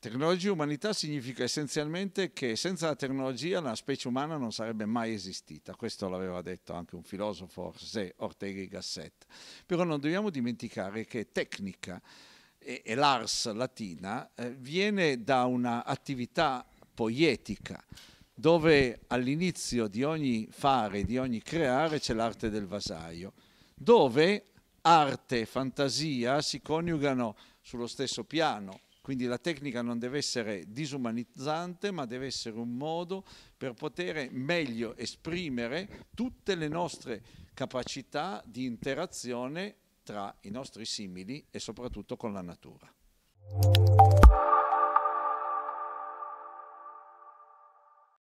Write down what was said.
Tecnologia e umanità significa essenzialmente che senza la tecnologia la specie umana non sarebbe mai esistita, questo l'aveva detto anche un filosofo, José Ortega y Gasset. Però non dobbiamo dimenticare che tecnica e, e l'ars latina eh, viene da un'attività poietica dove all'inizio di ogni fare, di ogni creare c'è l'arte del vasaio, dove arte e fantasia si coniugano sullo stesso piano quindi la tecnica non deve essere disumanizzante, ma deve essere un modo per poter meglio esprimere tutte le nostre capacità di interazione tra i nostri simili e soprattutto con la natura.